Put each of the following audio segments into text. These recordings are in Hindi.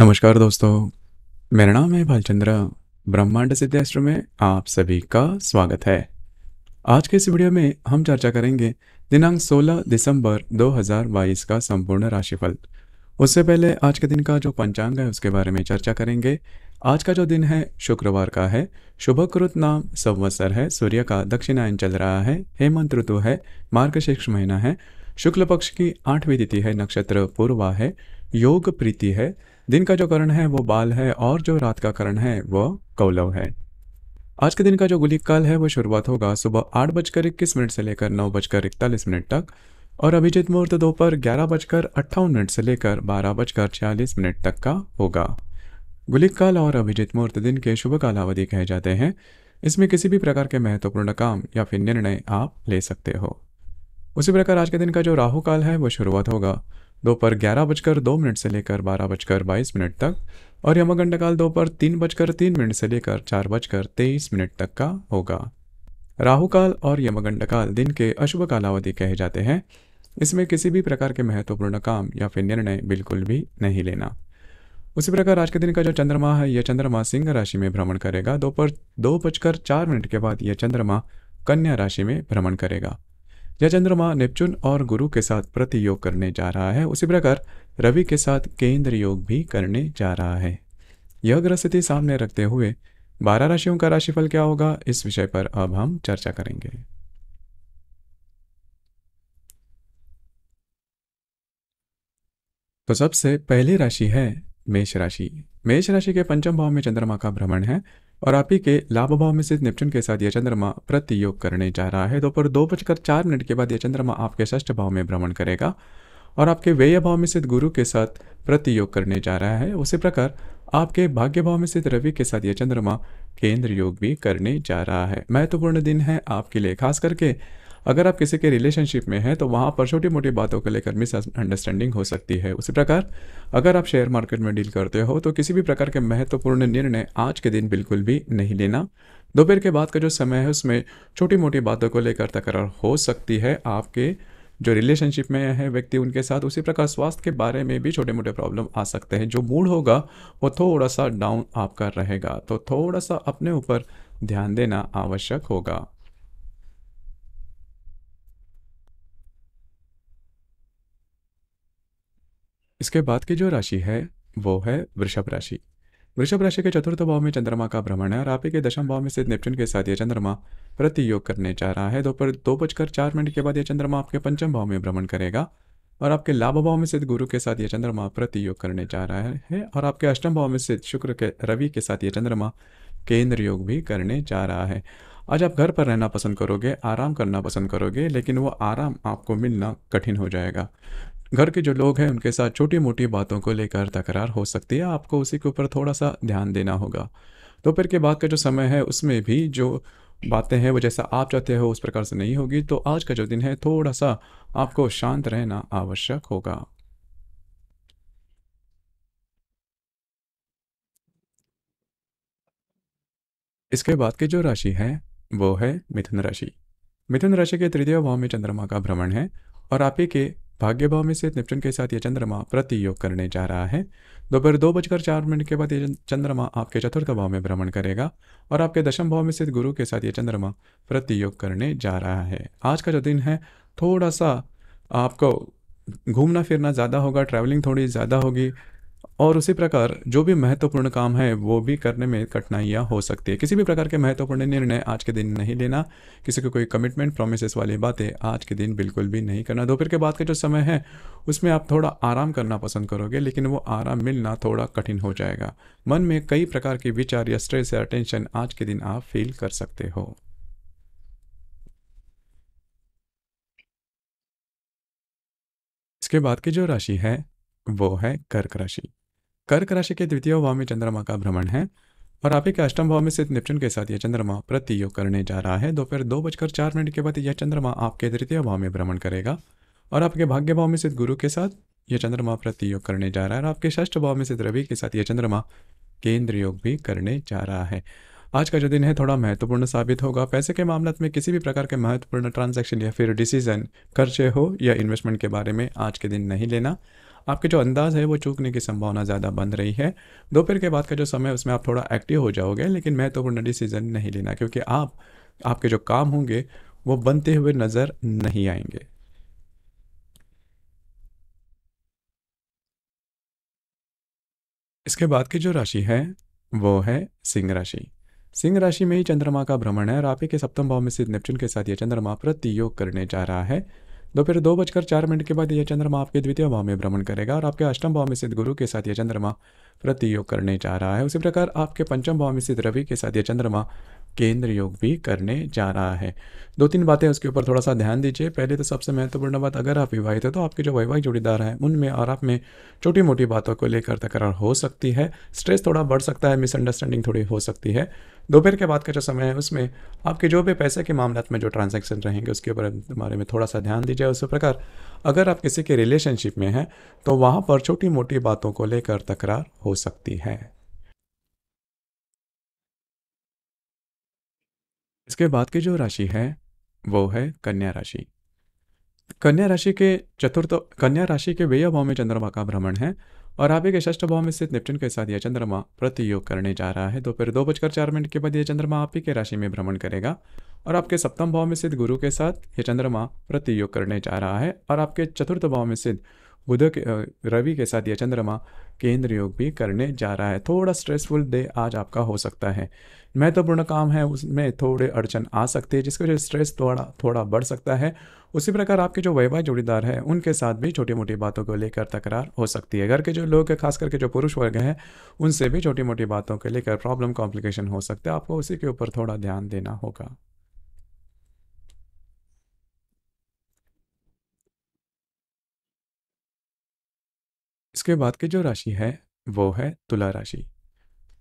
नमस्कार दोस्तों मेरा नाम है भालचंद्र ब्रह्मांड सिद्धास्त्र में आप सभी का स्वागत है आज के इस वीडियो में हम चर्चा करेंगे दिनांक 16 दिसंबर 2022 का संपूर्ण राशिफल उससे पहले आज के दिन का जो पंचांग है उसके बारे में चर्चा करेंगे आज का जो दिन है शुक्रवार का है शुभकृत नाम संवत्सर है सूर्य का दक्षिणायन चल रहा है हेमंत ऋतु है मार्गशीर्ष महीना है शुक्ल पक्ष की आठवीं तिथि है नक्षत्र पूर्वा है योग प्रीति है दिन का जो करण है वो बाल है और जो रात का करण है वो कौलव है आज के दिन का जो गुलिक काल है वो शुरुआत होगा सुबह आठ बजकर इक्कीस मिनट से लेकर नौ बजकर इकतालीस मिनट तक और अभिजीत मुहूर्त दोपहर ग्यारह बजकर अट्ठावन मिनट से लेकर बारह बजकर छियालीस मिनट तक का होगा गुलिक काल और अभिजीत मुहूर्त दिन के शुभ कालावधि कहे जाते हैं इसमें किसी भी प्रकार के महत्वपूर्ण काम या फिर निर्णय आप ले सकते हो उसी प्रकार आज के दिन का जो राहु काल है वो शुरुआत होगा दोपहर ग्यारह बजकर दो मिनट से लेकर बारह बजकर बाईस मिनट तक और यमगंड काल दोपहर तीन बजकर तीन मिनट से लेकर चार बजकर तेईस मिनट तक का होगा राहु काल और यमगंड काल दिन के अशुभ कालावधि कहे जाते हैं इसमें किसी भी प्रकार के महत्वपूर्ण काम या फिर निर्णय बिल्कुल भी नहीं लेना उसी प्रकार आज के दिन का जो चंद्रमा है यह चंद्रमा सिंह राशि में भ्रमण करेगा दोपहर दो बजकर चार मिनट के बाद यह चंद्रमा कन्या राशि में भ्रमण करेगा यह चंद्रमा नेपच्यून और गुरु के साथ प्रति योग करने जा रहा है उसी प्रकार रवि के साथ केंद्र योग भी करने जा रहा है यह ग्रह स्थिति सामने रखते हुए बारह राशियों का राशिफल क्या होगा इस विषय पर अब हम चर्चा करेंगे तो सबसे पहली राशि है मेष राशि मेष राशि के पंचम भाव में चंद्रमा का भ्रमण है और आप ही के लाभ भाव में स्थित निपटन के साथ यह चंद्रमा प्रति योग करने जा रहा है दोपहर दो बजकर चार मिनट के बाद यह चंद्रमा आपके ष्ठ भाव में भ्रमण करेगा और आपके व्यय भाव में स्थित गुरु के साथ प्रतियोग करने जा रहा है उसी प्रकार आपके भाग्य भाव में स्थित रवि के साथ यह चंद्रमा केंद्र योग भी करने जा रहा है महत्वपूर्ण दिन है आपके लिए खास करके अगर आप किसी के रिलेशनशिप में हैं तो वहाँ पर छोटी मोटी बातों को लेकर मिस अंडरस्टैंडिंग हो सकती है उसी प्रकार अगर आप शेयर मार्केट में डील करते हो तो किसी भी प्रकार के महत्वपूर्ण निर्णय आज के दिन बिल्कुल भी नहीं लेना दोपहर के बाद का जो समय है उसमें छोटी मोटी बातों को लेकर तकरार हो सकती है आपके जो रिलेशनशिप में है व्यक्ति उनके साथ उसी प्रकार स्वास्थ्य के बारे में भी छोटे मोटे प्रॉब्लम आ सकते हैं जो मूड होगा वो थोड़ा सा डाउन आपका रहेगा तो थोड़ा सा अपने ऊपर ध्यान देना आवश्यक होगा इसके बाद की जो राशि है वो है वृषभ राशि वृषभ राशि के चतुर्थ भाव में चंद्रमा का भ्रमण है और आप के दशम भाव में स्थित नेपच्यून के साथ यह चंद्रमा प्रतियोग करने जा रहा है दोपहर दो बजकर चार मिनट के बाद यह चंद्रमा आपके पंचम भाव में भ्रमण करेगा और आपके लाभ भाव में स्थित गुरु के साथ यह चंद्रमा प्रतियोग करने जा रहा है और आपके अष्टम भाव में स्थित शुक्र के रवि के साथ यह चंद्रमा केंद्र योग भी करने जा रहा है आज आप घर पर रहना पसंद करोगे आराम करना पसंद करोगे लेकिन वो आराम आपको मिलना कठिन हो जाएगा घर के जो लोग हैं उनके साथ छोटी मोटी बातों को लेकर तकरार हो सकती है आपको उसी के ऊपर थोड़ा सा ध्यान देना होगा दोपहर के बाद का जो समय है उसमें भी जो बातें हैं वो जैसा आप चाहते हो उस प्रकार से नहीं होगी तो आज का जो दिन है थोड़ा सा आपको शांत रहना आवश्यक होगा इसके बाद की जो राशि है वो है मिथुन राशि मिथुन राशि के तृतीय भाव में चंद्रमा का भ्रमण है और आप ही के भाग्य भाव में से निपटन के साथ ये चंद्रमा प्रति योग करने जा रहा है दोपहर दो बजकर चार मिनट के बाद ये चंद्रमा आपके चतुर्थ भाव में भ्रमण करेगा और आपके दशम भाव में स्थित गुरु के साथ ये चंद्रमा प्रति योग करने जा रहा है आज का जो दिन है थोड़ा सा आपको घूमना फिरना ज़्यादा होगा ट्रैवलिंग थोड़ी ज़्यादा होगी और उसी प्रकार जो भी महत्वपूर्ण काम है वो भी करने में कठिनाइयाँ हो सकती है किसी भी प्रकार के महत्वपूर्ण निर्णय आज के दिन नहीं लेना किसी को कोई कमिटमेंट प्रोमिस वाली बातें आज के दिन बिल्कुल भी नहीं करना दोपहर के बाद का जो समय है उसमें आप थोड़ा आराम करना पसंद करोगे लेकिन वो आराम मिलना थोड़ा कठिन हो जाएगा मन में कई प्रकार के विचार या स्ट्रेस या टेंशन आज के दिन आप फील कर सकते हो इसके बाद की जो राशि है वो है कर्क राशि कर्क राशि के द्वितीय भाव में चंद्रमा का भ्रमण है और आपके अष्टम भाव में स्थित निपटन के साथ यह चंद्रमा प्रतियोग करने जा रहा है दोपहर दो बजकर चार मिनट के बाद यह चंद्रमा आपके तृतीय भाव में भ्रमण करेगा और आपके भाग्य भाव में स्थित गुरु के साथ यह चंद्रमा प्रतियोग करने जा रहा है और आपके षष्ठ भाव में स्थित रवि के साथ यह चंद्रमा केंद्र योग भी करने जा रहा है आज का जो दिन है थोड़ा महत्वपूर्ण साबित होगा पैसे के मामले में किसी भी प्रकार के महत्वपूर्ण ट्रांजेक्शन या फिर डिसीजन खर्चे हो या इन्वेस्टमेंट के बारे में आज के दिन नहीं लेना आपके जो अंदाज़ है वो चूकने की संभावना ज़्यादा बन रही है दोपहर के बाद का जो समय उसमें आप थोड़ा एक्टिव हो जाओगे लेकिन मैं तो वो डिसीज़न नहीं लेना क्योंकि आप आपके जो काम होंगे वो बनते हुए नज़र नहीं आएंगे इसके बाद की जो राशि है वो है सिंह राशि सिंह राशि में ही चंद्रमा का भ्रमण है और आप ही के सप्तम भाव में स्थित नेपच्यून के साथ ये चंद्रमा प्रति योग करने जा रहा है दोपहर दो, दो बजकर चार मिनट के बाद यह चंद्रमा आपके द्वितीय भाव में भ्रमण करेगा और आपके अष्टम भाव में स्थित गुरु के साथ यह चंद्रमा प्रतियोग करने जा रहा है उसी प्रकार आपके पंचम भाव में स्थित रवि के साथ यह चंद्रमा केंद्र योग भी करने जा रहा है दो तीन बातें उसके ऊपर थोड़ा सा ध्यान दीजिए पहले तो सबसे महत्वपूर्ण बात अगर आप विवाहित हैं तो आपके जो वैवाहिक जोड़ीदार हैं उनमें और आप में छोटी मोटी बातों को लेकर तकरार हो सकती है स्ट्रेस थोड़ा बढ़ सकता है मिसअंडरस्टैंडिंग थोड़ी हो सकती है दोपहर के बाद का जो समय है उसमें आपके जो भी पैसे के मामला में जो ट्रांजेक्शन रहेंगे उसके ऊपर बारे में थोड़ा सा ध्यान दीजिए उसी प्रकार अगर आप किसी के रिलेशनशिप में हैं तो वहाँ पर छोटी मोटी बातों को लेकर तकरार हो सकती है इसके बाद की जो राशि है वो है कन्या राशि कन्या राशि के चतुर्थ कन्या राशि के व्यय भाव में चंद्रमा का भ्रमण है और आप एक षष्ठ भाव में स्थित निप्टन के साथ यह चंद्रमा प्रतियोग करने जा रहा है दोपहर दो बजकर चार मिनट के बाद यह चंद्रमा आप ही के राशि में भ्रमण करेगा और आपके सप्तम भाव में स्थित गुरु के साथ यह चंद्रमा प्रतियोग करने जा रहा है और आपके चतुर्थ भाव में स्थित बुध के रवि के साथ यह चंद्रमा केंद्र योग भी करने जा रहा है थोड़ा स्ट्रेसफुल डे आज आपका हो सकता है महत्वपूर्ण तो काम है उसमें थोड़े अड़चन आ सकते हैं जिसकी वजह से स्ट्रेस थोड़ा थोड़ा बढ़ सकता है उसी प्रकार आपके जो वैवाहिक जोड़ीदार है उनके साथ भी छोटी मोटी बातों को लेकर तकरार हो सकती है घर के जो लोग हैं खास करके जो पुरुष वर्ग हैं उनसे भी छोटी मोटी बातों को लेकर प्रॉब्लम कॉम्प्लिकेशन हो सकता है आपको उसी के ऊपर थोड़ा ध्यान देना होगा इसके बाद की जो राशि है वो है तुला राशि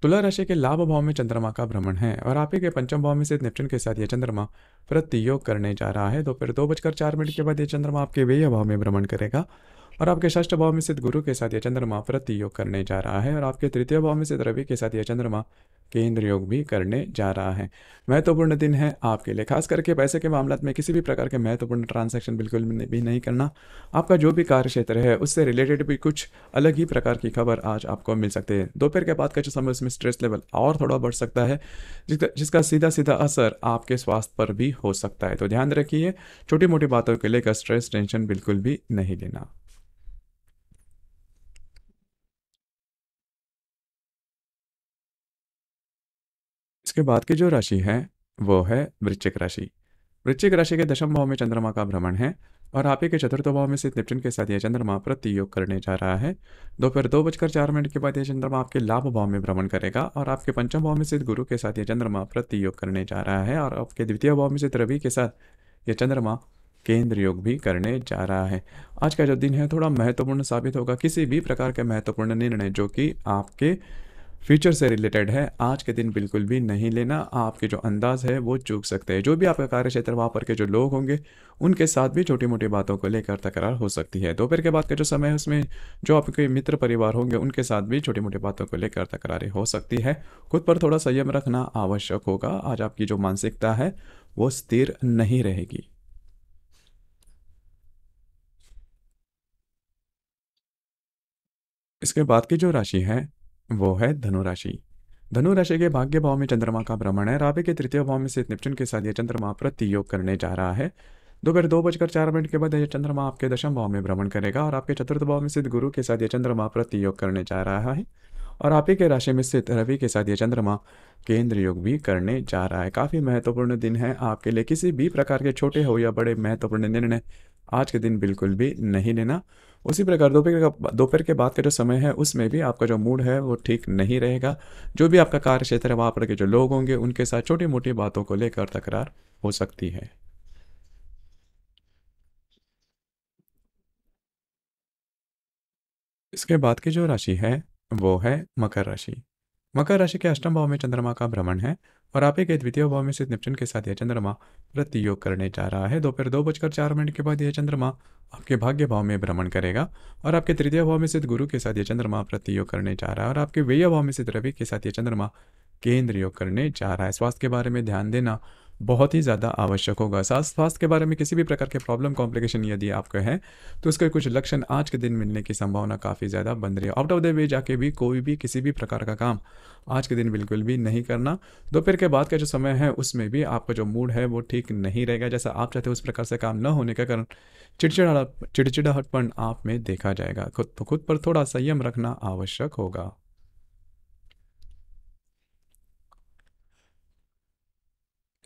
तुला राशि के लाभ भाव में चंद्रमा का भ्रमण है और आप ही के पंचम भाव में से निपटन के साथ यह चंद्रमा प्रतियोग करने जा रहा है दोपहर तो दो बजकर चार मिनट के बाद यह चंद्रमा आपके व्यय भाव में भ्रमण करेगा और आपके षष्ठ भाव में स्थित गुरु के साथ यह चंद्रमा प्रतियोग करने जा रहा है और आपके तृतीय भाव में स्थित रवि के साथ यह चंद्रमा केंद्र योग भी करने जा रहा है महत्वपूर्ण दिन है आपके लिए खास करके पैसे के मामला में किसी भी प्रकार के महत्वपूर्ण ट्रांजैक्शन बिल्कुल भी नहीं करना आपका जो भी कार्य क्षेत्र है उससे रिलेटेड भी कुछ अलग ही प्रकार की खबर आज आपको मिल सकती है दोपहर के बाद का जो समय उसमें स्ट्रेस लेवल और थोड़ा बढ़ सकता है जिसका सीधा सीधा असर आपके स्वास्थ्य पर भी हो सकता है तो ध्यान रखिए छोटी मोटी बातों के लेकर स्ट्रेस टेंशन बिल्कुल भी नहीं लेना इसके बाद की जो राशि है वो है वृश्चिक राशि वृश्चिक राशि के दशम भाव में चंद्रमा का भ्रमण है और आप ही के चतुर्थ भाव में से निपटन के साथ यह चंद्रमा प्रति योग करने जा रहा है दोपहर दो, दो बजकर चार मिनट के बाद यह चंद्रमा आपके लाभ भाव में भ्रमण करेगा और आपके पंचम भाव में से गुरु के साथ यह चंद्रमा प्रति योग करने जा रहा है और आपके द्वितीय भाव में से रवि के साथ यह चंद्रमा केंद्र योग भी करने जा रहा है आज का जो दिन है थोड़ा महत्वपूर्ण साबित होगा किसी भी प्रकार के महत्वपूर्ण निर्णय जो कि आपके फ्यूचर से रिलेटेड है आज के दिन बिल्कुल भी नहीं लेना आपके जो अंदाज है वो चूक सकते हैं जो भी आपका कार्य क्षेत्र वहाँ पर के जो लोग होंगे उनके साथ भी छोटी मोटी बातों को लेकर तकरार हो सकती है दोपहर के बाद का जो समय है उसमें जो आपके मित्र परिवार होंगे उनके साथ भी छोटी मोटी बातों को लेकर तकरारें हो सकती है खुद पर थोड़ा संयम रखना आवश्यक होगा आज आपकी जो मानसिकता है वो स्थिर नहीं रहेगी इसके बाद की जो राशि है वो है धनुराशि धनुराशि के भाग्य भाव में चंद्रमा का भ्रमण है राबे के तृतीय भाव में से निपचुन के साथ यह चंद्रमा प्रति योग करने जा रहा है दोपहर दो, बजकर चार मिनट के बाद यह चंद्रमा आपके दशम भाव में भ्रमण करेगा और आपके चतुर्थ भाव में स्थित गुरु के साथ यह चंद्रमा प्रति योग करने जा रहा है और आप ही के राशि में स्थित रवि के साथ ये चंद्रमा केंद्र योग भी करने जा रहा है काफ़ी महत्वपूर्ण दिन है आपके लिए किसी भी प्रकार के छोटे हो या बड़े महत्वपूर्ण निर्णय आज के दिन बिल्कुल भी नहीं लेना उसी प्रकार दोपहर का दोपहर के बाद का जो समय है उसमें भी आपका जो मूड है वो ठीक नहीं रहेगा जो भी आपका कार्य क्षेत्र है वहाँ पर के जो लोग होंगे उनके साथ छोटी मोटी बातों को लेकर तकरार हो सकती है इसके बाद की जो राशि है वो है मकर राशि मकर राशि के अष्टम भाव में चंद्रमा का भ्रमण है और आप के द्वितीय भाव में स्थित निपचन के साथ यह चंद्रमा प्रतियोग करने जा रहा है दोपहर दो, दो बजकर चार मिनट के बाद यह चंद्रमा आपके भाग्य भाव में भ्रमण करेगा और आपके तृतीय भाव में स्थित गुरु के साथ यह चंद्रमा प्रतियोग करने जा रहा है और आपके व्यय भाव में स्थित रवि के साथ यह चंद्रमा केंद्र योग करने जा रहा है स्वास्थ्य के बारे में ध्यान देना बहुत ही ज़्यादा आवश्यक होगा सांस स्वास्थ्य के बारे में किसी भी प्रकार के प्रॉब्लम कॉम्प्लिकेशन यदि आपके हैं तो उसके कुछ लक्षण आज के दिन मिलने की संभावना काफ़ी ज़्यादा बन रही है आउट ऑफ द वे जाके भी कोई भी किसी भी प्रकार का काम आज के दिन बिल्कुल भी नहीं करना दोपहर के बाद का जो समय है उसमें भी आपका जो मूड है वो ठीक नहीं रहेगा जैसा आप चाहते हो उस प्रकार से काम न होने के कारण चिड़चिड़ा चिड़चिड़ाहटपन आप में देखा जाएगा खुद तो खुद पर थोड़ा संयम रखना आवश्यक होगा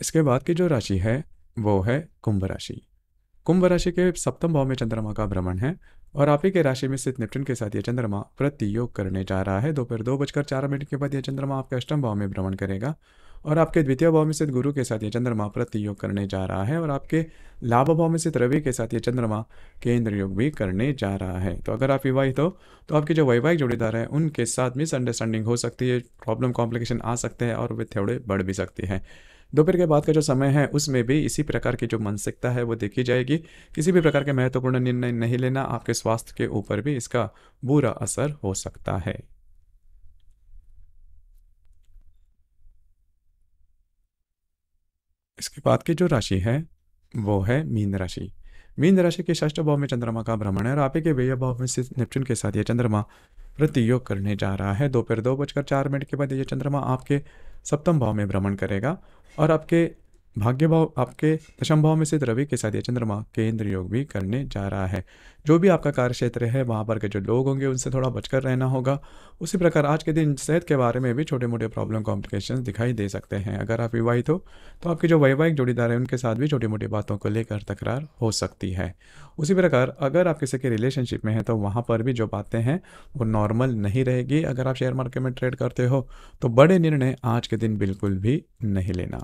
इसके बाद की जो राशि है वो है कुंभ राशि कुंभ राशि के सप्तम भाव में चंद्रमा का भ्रमण है और आप ही के राशि में स्थित निपटन के साथ यह चंद्रमा प्रतियोग करने जा रहा है दोपहर दो, दो बजकर चार मिनट के बाद यह चंद्रमा आपके अष्टम भाव में भ्रमण करेगा और आपके द्वितीय भाव में स्थित गुरु के साथ ये चंद्रमा प्रतियोग करने जा रहा है और आपके लाभ भाव में स्थित रवि के साथ ये चंद्रमा केंद्र योग भी करने जा रहा है तो अगर आप विवाहित हो तो आपके जो वैवाहिक जोड़ीदार हैं उनके साथ मिसअंडरस्टैंडिंग हो सकती है प्रॉब्लम कॉम्प्लिकेशन आ सकते हैं और वे थोड़े बढ़ भी सकती है दोपहर के बाद का जो समय है उसमें भी इसी प्रकार की जो मानसिकता है वो देखी जाएगी किसी भी प्रकार के महत्वपूर्ण निर्णय नहीं लेना आपके स्वास्थ्य के ऊपर भी इसका बुरा असर हो सकता है इसके बाद की जो राशि है वो है मीन राशि मीन राशि के ष्ठ भाव में चंद्रमा का भ्रमण है और आपके व्यय भाव में सिर्फ नेपच्यून के साथ यह चंद्रमा योग करने जा रहा है दोपहर दो, दो बजकर चार मिनट के बाद ये चंद्रमा आपके सप्तम भाव में भ्रमण करेगा और आपके भाग्य भाव आपके दशम भाव में स्थित रवि के साथ ये चंद्रमा केंद्र योग भी करने जा रहा है जो भी आपका कार्य क्षेत्र है वहाँ पर के जो लोग होंगे उनसे थोड़ा बचकर रहना होगा उसी प्रकार आज के दिन सेहत के बारे में भी छोटे मोटे प्रॉब्लम कॉम्प्लिकेशन दिखाई दे सकते हैं अगर आप विवाहित हो तो आपके जो वैवाहिक जोड़ीदार है उनके साथ भी छोटी मोटी बातों को लेकर तकरार हो सकती है उसी प्रकार अगर आप किसी के रिलेशनशिप में हैं तो वहाँ पर भी जो बातें हैं वो नॉर्मल नहीं रहेगी अगर आप शेयर मार्केट में ट्रेड करते हो तो बड़े निर्णय आज के दिन बिल्कुल भी नहीं लेना